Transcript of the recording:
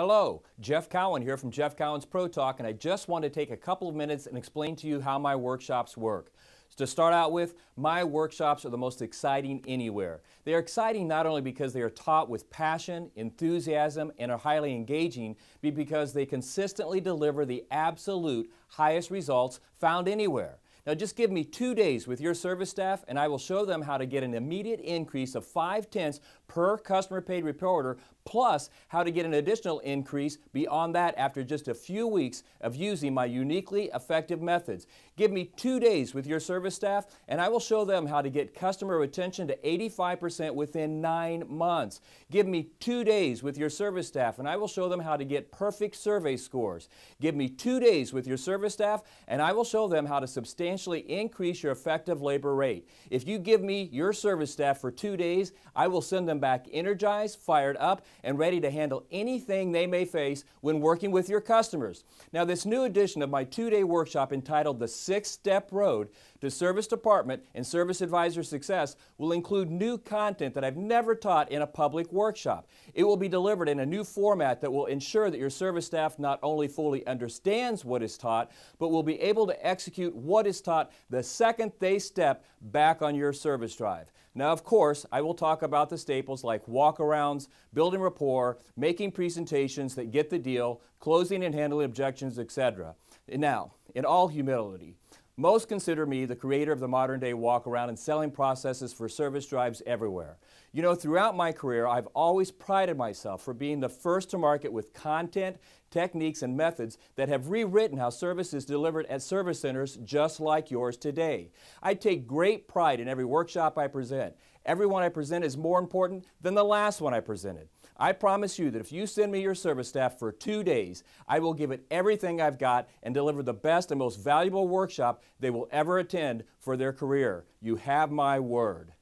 Hello, Jeff Cowan here from Jeff Cowan's Pro Talk, and I just want to take a couple of minutes and explain to you how my workshops work. to start out with, my workshops are the most exciting anywhere. They are exciting not only because they are taught with passion, enthusiasm, and are highly engaging, but because they consistently deliver the absolute highest results found anywhere. Now just give me two days with your service staff and I will show them how to get an immediate increase of 5 tenths per customer paid repair order plus how to get an additional increase beyond that after just a few weeks of using my uniquely effective methods. Give me two days with your service staff and I will show them how to get customer retention to 85% within nine months. Give me two days with your service staff and I will show them how to get perfect survey scores. Give me two days with your service staff and I will show them how to substantially increase your effective labor rate. If you give me your service staff for two days, I will send them back energized, fired up, and ready to handle anything they may face when working with your customers. Now, this new edition of my two day workshop entitled The Six Step Road to Service Department and Service Advisor Success will include new content that I've never taught in a public workshop. It will be delivered in a new format that will ensure that your service staff not only fully understands what is taught, but will be able to execute what is is taught the second they step back on your service drive. Now, of course, I will talk about the staples like walkarounds, building rapport, making presentations that get the deal, closing and handling objections, etc. Now, in all humility, most consider me the creator of the modern day walkaround and selling processes for service drives everywhere. You know, throughout my career, I've always prided myself for being the first to market with content, techniques, and methods that have rewritten how service is delivered at service centers just like yours today. I take great pride in every workshop I present. Every one I present is more important than the last one I presented. I promise you that if you send me your service staff for two days, I will give it everything I've got and deliver the best and most valuable workshop they will ever attend for their career. You have my word.